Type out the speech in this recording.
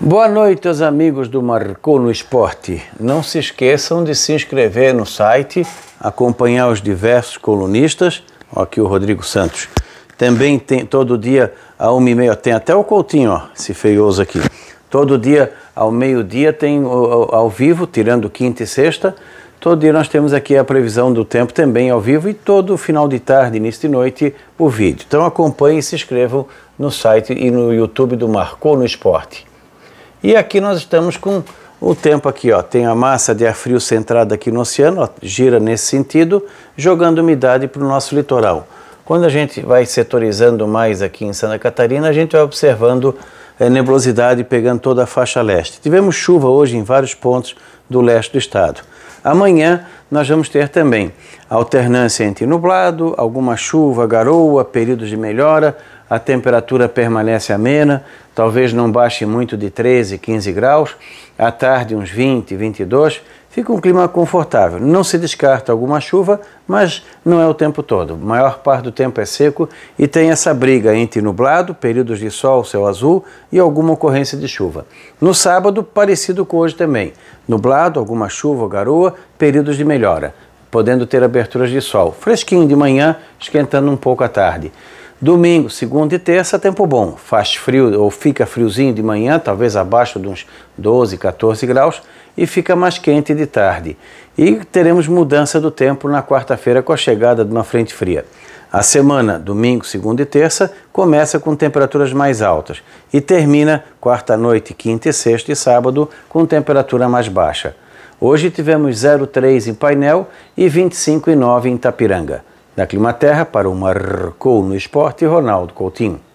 Boa noite, os amigos do Marcou no Esporte. Não se esqueçam de se inscrever no site, acompanhar os diversos colunistas. Aqui o Rodrigo Santos. Também tem todo dia a uma e meia, tem até o Coutinho, ó, esse feioso aqui. Todo dia ao meio-dia tem ao, ao vivo, tirando quinta e sexta. Todo dia nós temos aqui a previsão do tempo também ao vivo e todo final de tarde, início de noite, o vídeo. Então acompanhem e se inscrevam no site e no YouTube do Marcou no Esporte. E aqui nós estamos com o tempo aqui, ó, tem a massa de ar frio centrada aqui no oceano, ó, gira nesse sentido, jogando umidade para o nosso litoral. Quando a gente vai setorizando mais aqui em Santa Catarina, a gente vai observando é, nebulosidade pegando toda a faixa leste. Tivemos chuva hoje em vários pontos do leste do estado. Amanhã nós vamos ter também alternância entre nublado, alguma chuva, garoa, períodos de melhora, a temperatura permanece amena, talvez não baixe muito de 13, 15 graus, à tarde uns 20, 22, fica um clima confortável. Não se descarta alguma chuva, mas não é o tempo todo. A maior parte do tempo é seco e tem essa briga entre nublado, períodos de sol, céu azul e alguma ocorrência de chuva. No sábado, parecido com hoje também. Nublado, alguma chuva ou garoa, períodos de melhora, podendo ter aberturas de sol. Fresquinho de manhã, esquentando um pouco à tarde. Domingo, segunda e terça, tempo bom. Faz frio ou fica friozinho de manhã, talvez abaixo de uns 12, 14 graus, e fica mais quente de tarde. E teremos mudança do tempo na quarta-feira com a chegada de uma frente fria. A semana, domingo, segunda e terça, começa com temperaturas mais altas e termina quarta-noite, quinta e sexta e sábado com temperatura mais baixa. Hoje tivemos 0,3 em painel e 25,9 em Tapiranga. Da Climaterra para o Marcou no Esporte, Ronaldo Coutinho.